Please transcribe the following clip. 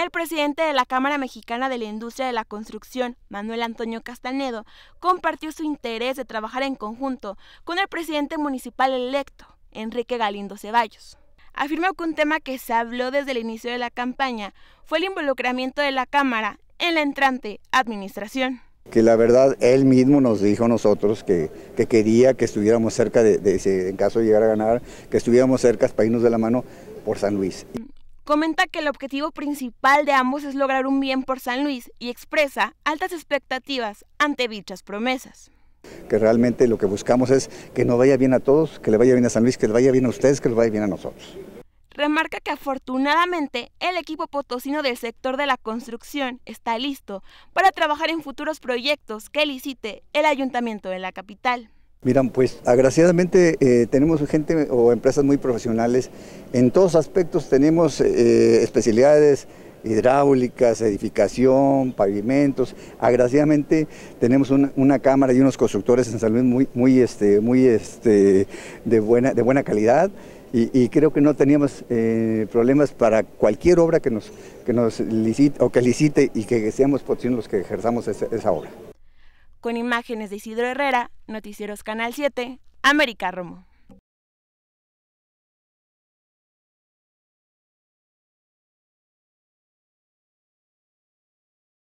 El presidente de la Cámara Mexicana de la Industria de la Construcción, Manuel Antonio Castanedo, compartió su interés de trabajar en conjunto con el presidente municipal electo, Enrique Galindo Ceballos. Afirmó que un tema que se habló desde el inicio de la campaña fue el involucramiento de la Cámara en la entrante administración. Que la verdad él mismo nos dijo a nosotros que, que quería que estuviéramos cerca, de, en caso de llegar a ganar, que estuviéramos cerca para de la mano por San Luis comenta que el objetivo principal de ambos es lograr un bien por San Luis y expresa altas expectativas ante dichas promesas que realmente lo que buscamos es que nos vaya bien a todos, que le vaya bien a San Luis, que le vaya bien a ustedes, que le vaya bien a nosotros. Remarca que afortunadamente el equipo potosino del sector de la construcción está listo para trabajar en futuros proyectos que licite el ayuntamiento de la capital. Miran, pues agraciadamente eh, tenemos gente o empresas muy profesionales. En todos aspectos tenemos eh, especialidades hidráulicas, edificación, pavimentos. Agraciadamente tenemos una, cámara y unos constructores en salud muy, muy, este, muy este, de, buena, de buena calidad. Y, creo que no teníamos eh, problemas para cualquier obra que nos, nos licite o que licite y que, seamos por pues, los que ejerzamos esa obra con imágenes de Isidro Herrera, Noticieros Canal 7, América Romo.